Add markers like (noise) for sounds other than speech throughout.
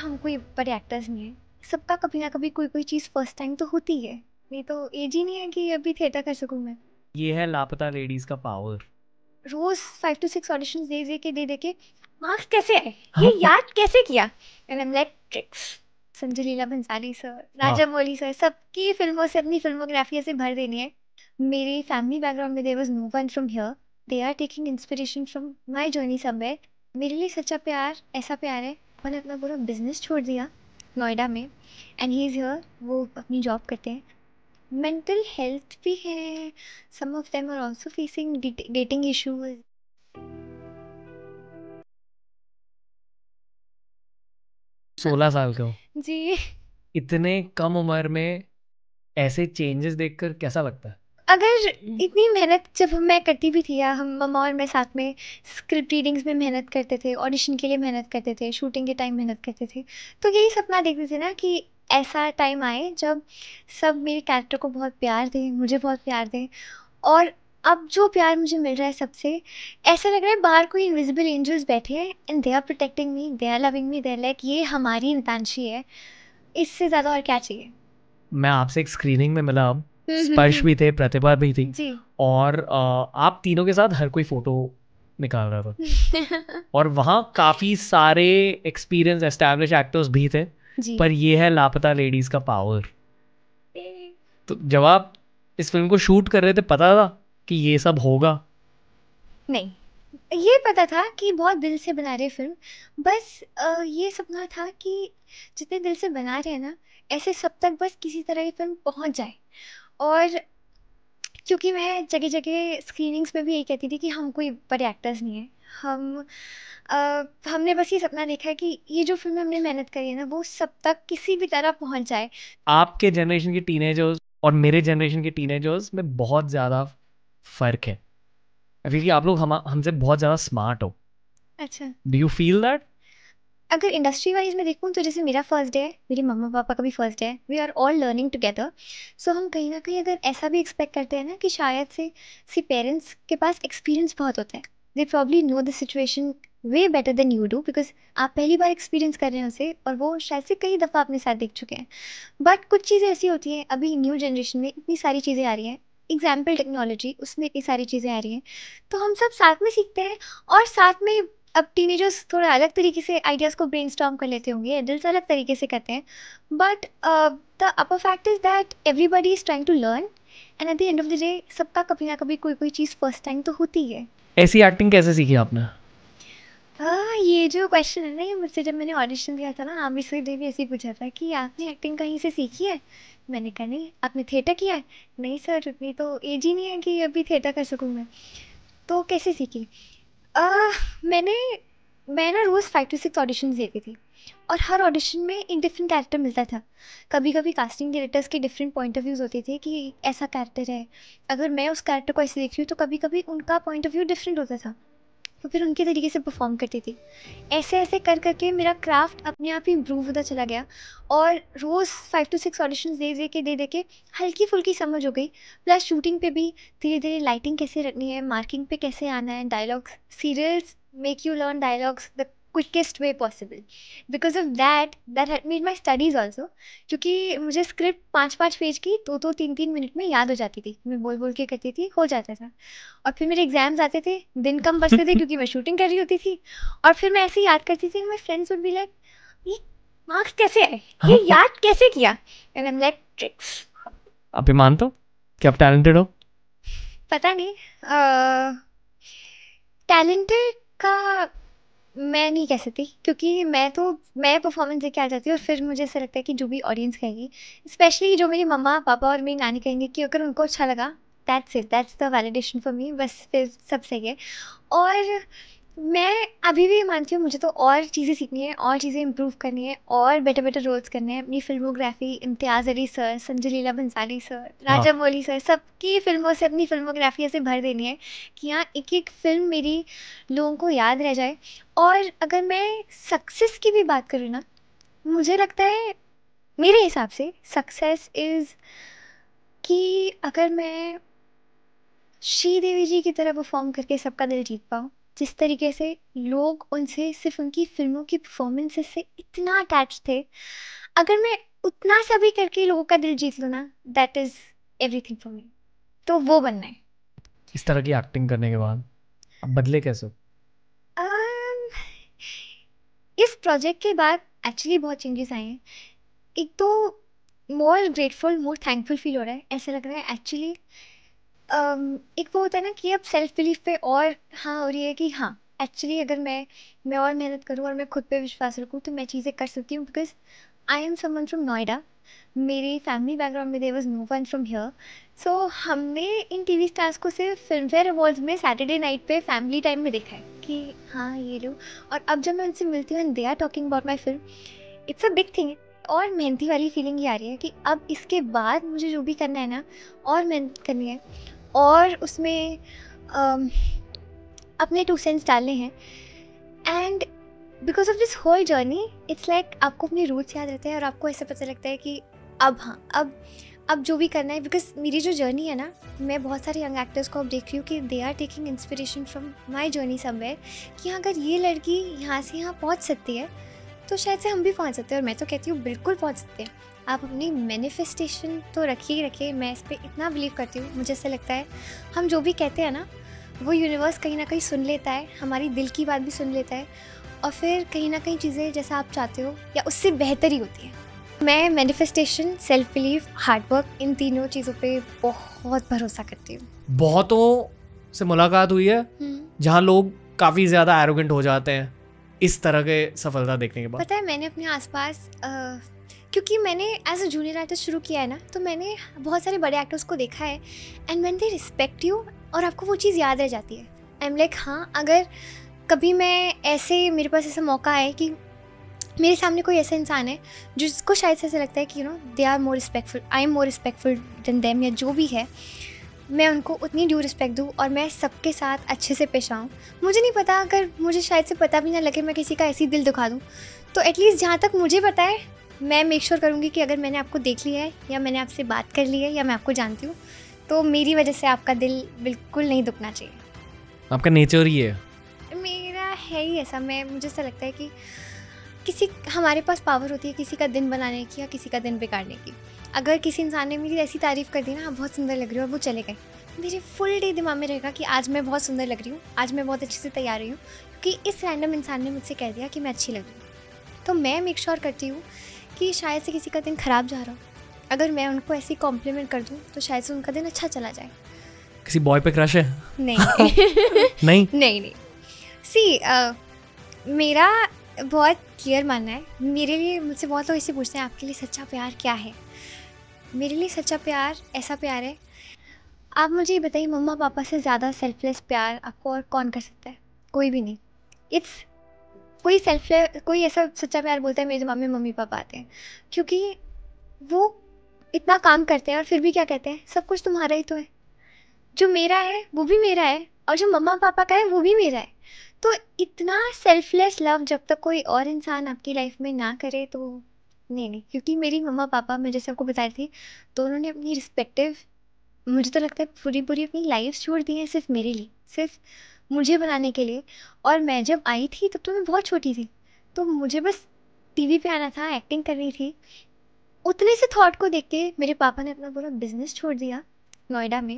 हम कोई बड़े एक्टर्स नहीं है सबका कभी ना कभी कोई कोई चीज़ फर्स्ट टाइम तो होती है नहीं तो एज ही नहीं है कि अभी थिएटर कर सकूँ मैं ये है लापता लेडीज का power rose five to six audition दे दे के दे दे के मार्क्स कैसे आए हाँ। ये याद कैसे किया and I am like tricks Sanjay Leela Bhansali sir राजा हाँ। मौली सर सबकी फिल्मों से अपनी फिल्मोग्राफी से भर देनी है मेरी फैमिली बैकग्राउंड में there was no one from here they are taking inspiration from my journey somewhere मेरे लिए सच्चा प्यार ऐसा प्यार है उन्होंने अपना पूरा बिज़नेस छोड़ दिया नोएडा में एंड ही इज़ हियर वो अपनी जॉब करते हैं मेंटल हेल्थ भी है some of them are also facing dating issues सोलह साल के हो जी इतने कम उम्र में ऐसे चेंजेस देखकर कैसा लगता है अगर हम्म। इतनी मेहनत जब मैं करती भी थी या हम मम्मा और मैं साथ में स्क्रिप्ट रीडिंग्स में मेहनत करते थे ऑडिशन के लिए मेहनत करते थे शूटिंग के टाइम मेहनत करते थे तो यही सपना देखते थे ना कि ऐसा टाइम आए जब सब मेरे कैरेक्टर को बहुत प्यार दें मुझे बहुत प्यार दें और अब जो प्यार मुझे मिल रहा है सबसे ऐसा लग रहा है बाहर कोई इनविजिबल एंजल्स बैठे हैं and they are protecting me they are loving me they like ये हमारी इंतानशी है इससे ज़्यादा और क्या चाहिए मैं आपसे एक स्क्रीनिंग में मिला अब हम्म, स्पर्श हम्म, भी हम्म। थे प्रतिभा भी थी जी। और आप तीनों के साथ हर कोई फोटो निकाल रहा था (laughs) और वहाँ काफ़ी सारे एक्सपीरियंस एस्टेब्लिश एक्टर्स भी थे जी। पर ये है लापता लेडीज का पावर तो जब आप इस फिल्म को शूट कर रहे थे पता था कि ये सब होगा नहीं ये पता था कि बहुत दिल से बना रहे फिल्म बस ये सपना था कि जितने दिल से बना रहे हैं ना ऐसे सब तक बस किसी तरह ये फिल्म पहुंच जाए और क्योंकि मैं जगह जगह स्क्रीनिंग्स में भी यही कहती थी कि हम कोई बड़े एक्टर्स नहीं हैं हम आ, हमने बस ये सपना देखा है कि ये जो फिल्म हमने मेहनत करी है ना वो सब तक किसी भी तरह पहुंच जाए आपके जनरेशन के टीनेजर्स और मेरे जनरेशन के टीनेजर्स में बहुत ज़्यादा फ़र्क है क्योंकि आप लोग हम हमसे बहुत ज़्यादा स्मार्ट हो अच्छा डू यू फील दैट अगर इंडस्ट्री वाइज मैं देखूँ तो जैसे मेरा फर्स्ट डे है मेरी मम्मा पापा का भी फर्स्ट डे है we are all learning together so हम कहीं ना कहीं अगर ऐसा भी एक्सपेक्ट करते हैं ना कि शायद से सी पेरेंट्स के पास एक्सपीरियंस बहुत होता है they probably know the situation way better than you do because आप पहली बार एक्सपीरियंस कर रहे हैं उसे और वो शायद से कई दफ़ा अपने साथ देख चुके हैं बट कुछ चीज़ें ऐसी होती हैं अभी न्यू जनरेशन में इतनी सारी चीज़ें आ रही हैं एग्जाम्पल टेक्नोलॉजी उसमें इतनी सारी चीज़ें आ रही हैं तो हम सब साथ में सीखते हैं और साथ में अब टीनेजर्स थोड़ा अलग तरीके से आइडियाज़ को ब्रेन कर लेते होंगे एडल्ट अलग तरीके से करते हैं but the upper fact is that everybody is trying to learn and at the end of the day सबका कभी ना कभी कोई कोई चीज़ फर्स्ट टाइम तो होती है ऐसी एक्टिंग कैसे सीखी आपने हाँ ये जो क्वेश्चन है ना ये मुझसे जब मैंने ऑडिशन दिया था ना आमिर से देवी ऐसे पूछा था कि आपने एक्टिंग कहीं से सीखी है मैंने कहा नहीं आपने थिएटर किया है नहीं सर उतनी तो एज ही नहीं है कि अभी थिएटर कर सकूँ मैं तो कैसे सीखी मैंने मैं ना रोज़ फाइव टू सिक्स ऑडिशन देती थी और हर ऑडिशन में एक डिफरेंट कैरेक्टर मिलता था। कभी-कभी कास्टिंग डायरेक्टर्स के डिफरेंट पॉइंट ऑफ व्यूज़ होते थे कि ऐसा कैरेक्टर है, अगर मैं उस कैरेक्टर को ऐसे देख रही हूँ तो कभी-कभी उनका पॉइंट ऑफ व्यू डिफरेंट होता था। तो फिर उनके तरीके से परफॉर्म करती थी ऐसे ऐसे कर करके मेरा क्राफ्ट अपने आप ही इम्प्रूव होता चला गया और रोज़ फाइव टू सिक्स ऑडिशन दे दे के दे दे के हल्की फुल्की समझ हो गई प्लस शूटिंग पे भी धीरे धीरे लाइटिंग कैसे रखनी है मार्किंग पे कैसे आना है dialogues serials make you learn dialogues the quickest way possible because of that that help me in my studies also क्योंकि मुझे स्क्रिप्ट पाँच पाँच पेज की दो दो तीन तीन मिनट में याद हो जाती थी मैं बोल बोल के करती थी हो जाता था और फिर मेरे एग्जाम्स आते थे दिन कम बचते थे (laughs) क्योंकि मैं शूटिंग कर रही होती थी और फिर मैं ऐसे ही याद करती थी my friends would be like ये मार्क्स कैसे आए ये (laughs) याद कैसे किया and I am like tricks आप ये मानते हो कि आप टैलेंटेड हो पता नहीं टैलेंटेड का मैं नहीं कह सकती क्योंकि मैं तो मैं परफॉर्मेंस देख के आ जाती हूँ और फिर मुझे ऐसा लगता है कि जो भी ऑडियंस कहेगी स्पेशली जो मेरी मम्मा पापा और मेरी नानी कहेंगे कि अगर उनको अच्छा लगा that's it that's the validation for me बस फिर सब सही है और मैं अभी भी मानती हूँ मुझे तो और चीज़ें सीखनी है और चीज़ें इम्प्रूव करनी है और बेटर बेटर रोल्स करने हैं अपनी filmography Imtiaz Ali sir Sanjay Leela Bhansali sir राजा हाँ। मौली सर सबकी फिल्मों से अपनी फिल्मोग्राफी ऐसे भर देनी है कि हाँ एक एक फिल्म मेरी लोगों को याद रह जाए और अगर मैं सक्सेस की भी बात करूँ ना मुझे लगता है मेरे हिसाब से सक्सेस इज़ कि अगर मैं श्रीदेवी जी की तरह परफॉर्म करके सबका दिल जीत पाऊँ जिस तरीके से लोग उनसे सिर्फ उनकी फिल्मों की परफॉर्मेंसेस से इतना अटैच थे अगर मैं उतना सा भी करके लोगों का दिल जीत लूँ ना that is everything for me तो वो बनना है इस तरह की एक्टिंग करने के बाद अब बदले कैसे um, इस प्रोजेक्ट के बाद एक्चुअली बहुत चेंजेस आए हैं एक तो more grateful more thankful feel हो रहा है ऐसा लग रहा है एक्चुअली एक वो होता है ना कि अब सेल्फ बिलीफ पे और हाँ हो रही है कि हाँ एक्चुअली अगर मैं मैं और मेहनत करूँ और मैं खुद पे विश्वास रखूँ तो मैं चीज़ें कर सकती हूँ because I am someone from Noida मेरी फैमिली बैकग्राउंड में there was no one from here so हमने इन टी वी स्टार्स को सिर्फ फिल्म फेयर अवॉर्ड्स में सैटरडे नाइट पे फैमिली टाइम में देखा है कि हाँ ये लोग और अब जब मैं उनसे मिलती हूँ and they are talking about my film it's a big thing और मेहनती वाली फीलिंग ये आ रही है कि अब इसके बाद मुझे जो भी करना है ना और मेहनत करनी है और उसमें अपने टू सेंस डालने हैं and because of this whole journey it's like आपको अपने रूट्स याद रहते हैं और आपको ऐसा पता लगता है कि अब हाँ अब अब जो भी करना है बिकॉज मेरी जो जर्नी है ना मैं बहुत सारे यंग एक्टर्स को अब देख रही हूँ कि they are taking inspiration from my journey somewhere कि हाँ, अगर ये लड़की यहाँ से यहाँ पहुँच सकती है तो शायद से हम भी पहुँच सकते हैं और मैं तो कहती हूँ बिल्कुल पहुँच सकते हैं आप अपनी मैनिफेस्टेशन तो रखिए ही रखिए मैं इस पर इतना बिलीव करती हूँ मुझे ऐसा लगता है हम जो भी कहते हैं ना वो यूनिवर्स कहीं ना कहीं सुन लेता है हमारी दिल की बात भी सुन लेता है और फिर कहीं ना कहीं चीज़ें जैसा आप चाहते हो या उससे बेहतर ही होती है मैं मैनिफेस्टेशन सेल्फ बिलीव हार्डवर्क इन तीनों चीज़ों पर बहुत भरोसा करती हूँ बहुतों से मुलाकात हुई है हम्म। जहाँ लोग काफ़ी ज़्यादा एरोगेंट हो जाते हैं इस तरह के सफलता देखने के बाद पता है मैंने अपने आसपास क्योंकि मैंने एज अ जूनियर आर्टिस्ट शुरू किया है ना तो मैंने बहुत सारे बड़े एक्टर्स को देखा है and man they respect you और आपको वो चीज़ याद रह जाती है आई एम लाइक हाँ अगर कभी मैं ऐसे मेरे पास ऐसा मौका आए कि मेरे सामने कोई ऐसा इंसान है जिसको शायद से ऐसा लगता है कि you know they are more respectful I am more respectful than them या जो भी है मैं उनको उतनी ड्यू रिस्पेक्ट दूँ और मैं सबके साथ अच्छे से पेश आऊँ मुझे नहीं पता अगर मुझे शायद से पता भी ना लगे मैं किसी का ऐसी दिल दुखा दूँ तो एटलीस्ट जहाँ तक मुझे पता है मैं मेक श्योर करूँगी कि अगर मैंने आपको देख लिया है या मैंने आपसे बात कर ली है या मैं आपको जानती हूँ तो मेरी वजह से आपका दिल बिल्कुल नहीं दुखना चाहिए आपका नेचर ही है मेरा है ही ऐसा मैं मुझे ऐसा लगता है कि किसी हमारे पास पावर होती है किसी का दिन बनाने की या किसी का दिन बिगाड़ने की अगर किसी इंसान ने मेरी ऐसी तारीफ़ कर दी ना आप बहुत सुंदर लग रही हो और वो चले गए मेरे फुल डे दिमाग में रहेगा कि आज मैं बहुत सुंदर लग रही हूँ आज मैं बहुत अच्छे से तैयार रही हूँ क्योंकि इस रैंडम इंसान ने मुझसे कह दिया कि मैं अच्छी लग रही हूँ तो मैं मेक श्योर करती हूँ कि शायद से किसी का दिन ख़राब जा रहा हो अगर मैं उनको ऐसी कॉम्प्लीमेंट कर दूँ तो शायद से उनका दिन अच्छा चला जाए किसी बॉय पे क्रश है (laughs) नहीं नहीं नहीं नहीं सी uh, मेरा बहुत क्लियर मानना है मेरे लिए मुझसे बहुत लोग इसे पूछते हैं आपके लिए सच्चा प्यार क्या है मेरे लिए सच्चा प्यार ऐसा प्यार है आप मुझे ये बताइए मम्मा पापा से ज़्यादा सेल्फलेस प्यार आपको और कौन कर सकता है कोई भी नहीं इट्स कोई सेल्फ कोई ऐसा सच्चा प्यार बोलता है मेरे दिमाग में मम्मी पापा आते हैं क्योंकि वो इतना काम करते हैं और फिर भी क्या कहते हैं सब कुछ तुम्हारा ही तो है जो मेरा है वो भी मेरा है और जो मम्मा पापा का है वो भी मेरा है तो इतना सेल्फलेस लव जब तक कोई और इंसान आपकी लाइफ में ना करे तो नहीं नहीं क्योंकि मेरी मम्मा पापा मैं जैसे आपको बता रही थी तो उन्होंने अपनी रिस्पेक्टिव मुझे तो लगता है पूरी पूरी अपनी लाइफ छोड़ दी है सिर्फ मेरे लिए सिर्फ मुझे बनाने के लिए और मैं जब आई थी तब तो मैं बहुत छोटी थी तो मुझे बस टीवी पे आना था एक्टिंग करनी थी उतने से थॉट को देख के मेरे पापा ने अपना पूरा बिजनेस छोड़ दिया नोएडा में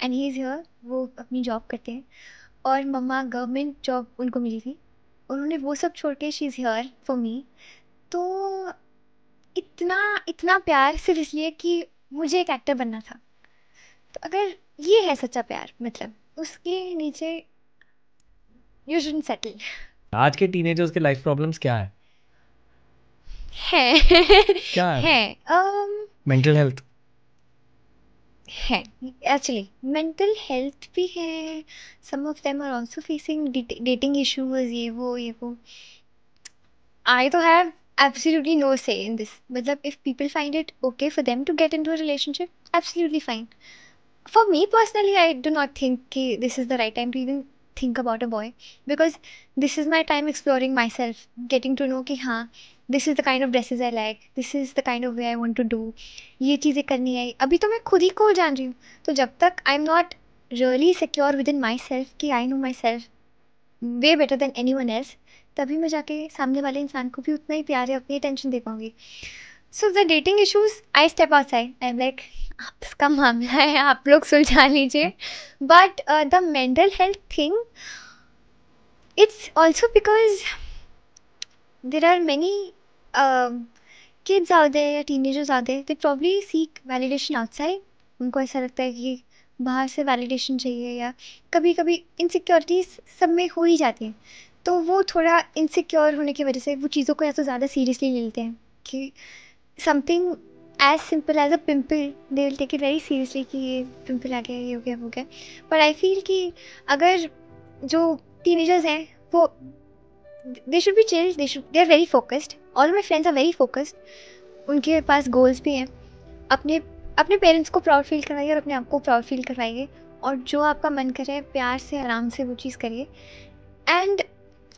एंड ही इज़ हियर वो अपनी जॉब करते हैं और मम्मा गवर्नमेंट जॉब उनको मिली थी उन्होंने वो सब छोड़ के she is here for me तो इतना इतना प्यार सिर्फ इसलिए कि मुझे एक एक्टर बनना था तो अगर ये है सच्चा प्यार मतलब उसके नीचे यू शुडंट सेटल आज के टीनेजर्स के लाइफ प्रॉब्लम्स क्या है है क्या है, है um, मेंटल हेल्थ है एक्चुअली मेंटल हेल्थ भी है some of them are also facing dating issues ये वो ये वो आई तो have absolutely no say in this matlab if people find it okay for them to get into a relationship absolutely fine for me personally i do not think ki, this is the right time to even think about a boy because this is my time exploring my self getting to know कि हाँ this is the kind of dresses I like this is the kind of way I want to do ये चीज़ें करनी है अभी तो मैं खुद ही को जान रही हूँ तो जब तक I am not really secure within my self कि I know my self way better than anyone else तभी मैं जाके सामने वाले इंसान को भी उतना ही प्यार है अपनी टेंशन दे पाऊँगी so the dating issues I step outside I am like आपका मामला है आप लोग सुलझा लीजिए but the mental health thing it's also because there are many kids out हैं या टीनेजर्स आउट हैं they probably seek validation outside उनको ऐसा लगता है कि बाहर से वैलिडेशन चाहिए या कभी कभी इनसिक्योरिटीज सब में हो ही जाती हैं तो वो थोड़ा इनसिक्योर होने की वजह से वो चीज़ों को या तो ज़्यादा सीरियसली ले लेते हैं कि something as simple as a pimple they will take it very seriously कि ये पिम्पल आ गया ये हो गया वो गया बट आई फील कि अगर जो टीनेजर्स हैं वो they should be change they should they are very focused all my friends are very focused उनके पास गोल्स भी हैं अपने अपने पेरेंट्स को प्राउड फील करवाइए और अपने आप को प्राउड फील करवाइए और जो आपका मन करे प्यार से आराम से वो चीज़ करिए and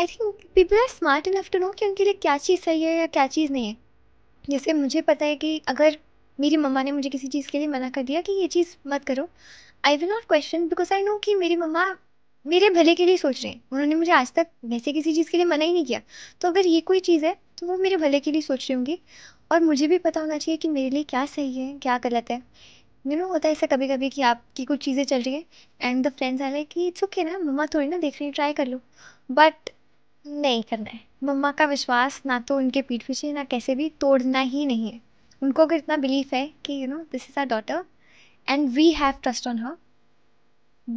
I think people are smart enough to know कि उनके लिए क्या चीज़ सही है या क्या चीज़ नहीं है जैसे मुझे पता है कि अगर मेरी मम्मा ने मुझे किसी चीज़ के लिए मना कर दिया कि ये चीज़ मत करो I will not question because I know कि मेरी मम्मा मेरे भले के लिए सोच रहे हैं उन्होंने मुझे आज तक वैसे किसी चीज़ के लिए मना ही नहीं किया तो अगर ये कोई चीज़ है तो वो मेरे भले के लिए सोच रही होंगी और मुझे भी पता होना चाहिए कि मेरे लिए क्या सही है क्या गलत है मेरे होता है ऐसा कभी कभी कि आपकी कुछ चीज़ें चल रही है एंड द फ्रेंड्स आ रहे कि इट्स ओके ना मम्मा थोड़ी ना देख रही है ट्राई कर लो बट नहीं करना है मम्मा का विश्वास ना तो उनके पीठ पीछे ना कैसे भी तोड़ना ही नहीं है उनको अगर इतना बिलीफ है कि you know this is our daughter and we have trust on her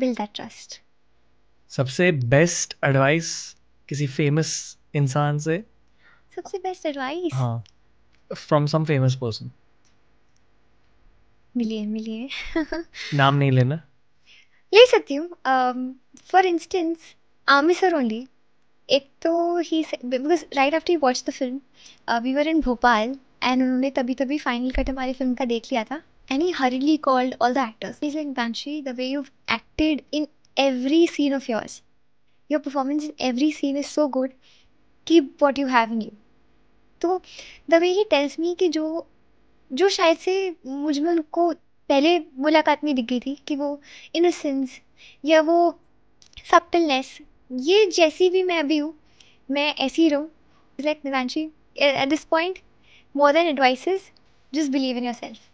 build that trust सबसे बेस्ट एडवाइस किसी फेमस इंसान से सबसे बेस्ट एडवाइस हाँ फ्रॉम सम फेमस पर्सन मिलिए मिलिए (laughs) नाम नहीं लेना ले सकती हूँ for um, instance Aamir sir only एक तो ही because right after you watch the film we were in Bhopal and उन्होंने तभी तभी फाइनल कट हमारी फिल्म का देख लिया था and he really called all the actors is like बैंशी the way you acted in every scene of yours your performance in every scene is so good keep what you have you तो the way he tells me कि जो जो शायद से मुझ में उनको पहले मुलाकात में दिख गई थी कि वो इनोसेंस या वो सप्टलनेस ये जैसी भी मैं अभी हूँ मैं ऐसी ही रहूँ like Nidanshi at this point more than advice just believe in your self